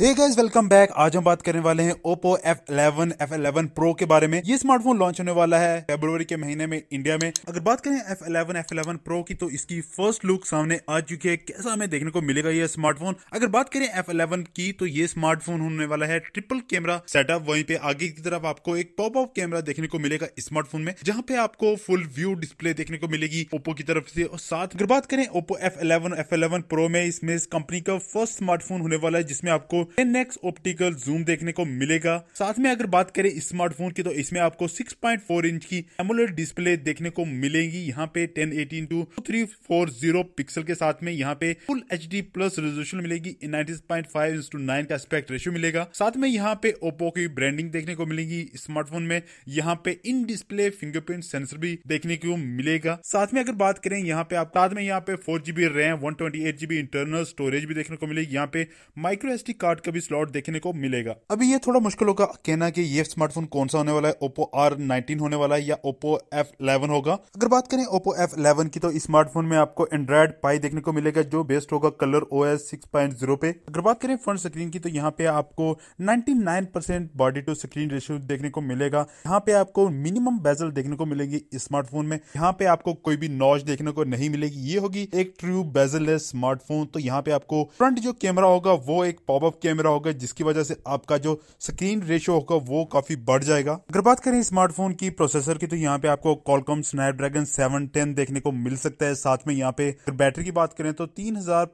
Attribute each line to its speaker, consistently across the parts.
Speaker 1: hey guys welcome back आज हम बात करने वाले हैं ओप्पो F11 F11 Pro के बारे में ये स्मार्टफोन लॉन्च होने वाला है फेब्रवरी के महीने में इंडिया में अगर बात करें F11 F11 Pro की तो इसकी फर्स्ट लुक सामने आ चुकी है कैसा हमें देखने को मिलेगा ये स्मार्टफोन अगर बात करें F11 की तो ये स्मार्टफोन होने वाला है ट्रिपल कैमरा सेटअप वहीं पे आगे की तरफ आपको एक पॉप ऑफ कैमरा देखने को मिलेगा स्मार्टफोन में जहाँ पे आपको फुल व्यू डिस्प्ले देखने को मिलेगी ओप्पो की तरफ से और साथ अगर बात करें ओप्पो एफ F11 प्रो में इसमें इस कंपनी का फर्स्ट स्मार्टफोन होने वाला है जिसमें आपको टेन एक्स ऑप्टिकल जूम देखने को मिलेगा साथ में अगर बात करें स्मार्टफोन की तो इसमें आपको 6.4 इंच की एमोलेड डिस्प्ले देखने को मिलेगी यहाँ पे ten eighteen two three four zero pixel के साथ में यहाँ पे full H D plus resolution मिलेगी नाइन टू नाइन का एस्पेक्ट रेशियो मिलेगा साथ में यहाँ पे ओप्पो की ब्रांडिंग देखने को मिलेगी स्मार्टफोन में यहाँ पे इन डिस्प्ले फिंगरप्रिंट सेंसर भी देखने को मिलेगा साथ में अगर बात करें यहाँ पे आप साथ में यहाँ पे four GB RAM one twenty eight GB internal storage भी देखने को मिलेगी यहाँ पे माइक्रो एस कार्ड वाट का भी स्लॉट देखने को मिलेगा अभी ये थोड़ा मुश्किल होगा कहना कि ये स्मार्टफोन कौन सा होने वाला है ओप्पो आर नाइनटीन होने वाला है या ओप्पो एफ इलेवन होगा अगर बात करें ओप्पो एफ इलेवन की तो स्मार्टफोन में आपको एंड्रॉयड पाई देखने को मिलेगा जो बेस्ट होगा colour O S six point zero पे अगर बात करें फ्रंट स्क्रीन की तो यहाँ पे आपको ninety nine percent body to screen ratio देखने को मिलेगा यहाँ पे आपको मिनिमम बेजल देखने को मिलेगी स्मार्टफोन में यहाँ पे आपको कोई भी नॉज देखने को नहीं मिलेगी ये होगी एक ट्रू बेजल स्मार्टफोन तो यहाँ पे आपको फ्रंट जो कैमरा होगा वो एक पॉपअप कैमरा कैमरा होगा जिसकी वजह से आपका जो स्क्रीन रेशियो होगा वो काफी बढ़ जाएगा अगर बात करें स्मार्टफोन की प्रोसेसर की तो यहाँ पे आपको कॉलकॉम स्नैपड्रैगन 710 देखने को मिल सकता है साथ में यहाँ पे अगर बैटरी की बात करें तो तीन हजार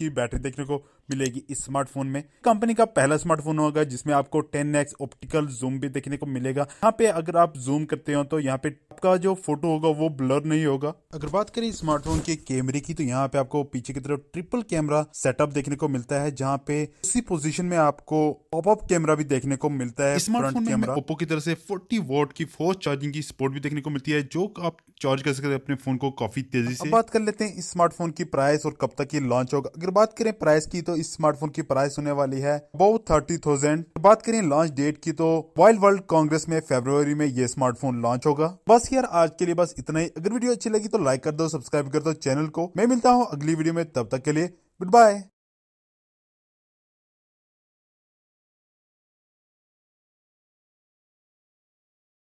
Speaker 1: की बैटरी देखने को मिलेगी इस स्मार्टफोन में कंपनी का पहला स्मार्टफोन होगा जिसमें आपको 10x ऑप्टिकल जूम भी देखने को मिलेगा यहाँ पे अगर आप जूम करते हो तो यहाँ पे आपका जो फोटो होगा वो ब्लर नहीं होगा अगर बात करें स्मार्टफोन के कैमरे की तो यहाँ पे आपको पीछे की तरफ ट्रिपल कैमरा सेटअप देखने को मिलता है जहाँ पे उसी पोजीशन में आपको अप कैमरा भी देखने को मिलता है स्मार्टफोन कैमरा ओप्पो की तरफ से फोर्टी वोट की फोर्स चार्जिंग की सपोर्ट भी देखने को मिलती है जो आप चार्ज कर सकते हैं अपने फोन को काफी तेजी से बात कर लेते हैं इस स्मार्टफोन की प्राइस और कब तक ये लॉन्च होगा अगर बात करें प्राइस की तो इस स्मार्टफोन की प्राइस होने वाली है अबाउट थर्टी थाउजेंड बात करें लॉन्च डेट की तो वाइल्ड वर्ल्ड कांग्रेस में फेब्रवरी में ये स्मार्टफोन लॉन्च होगा बस यार आज के लिए बस इतना ही अगर वीडियो अच्छी लगी तो लाइक कर दो सब्सक्राइब कर दो चैनल को मैं मिलता हूँ अगली वीडियो में तब तक के लिए गुड बाय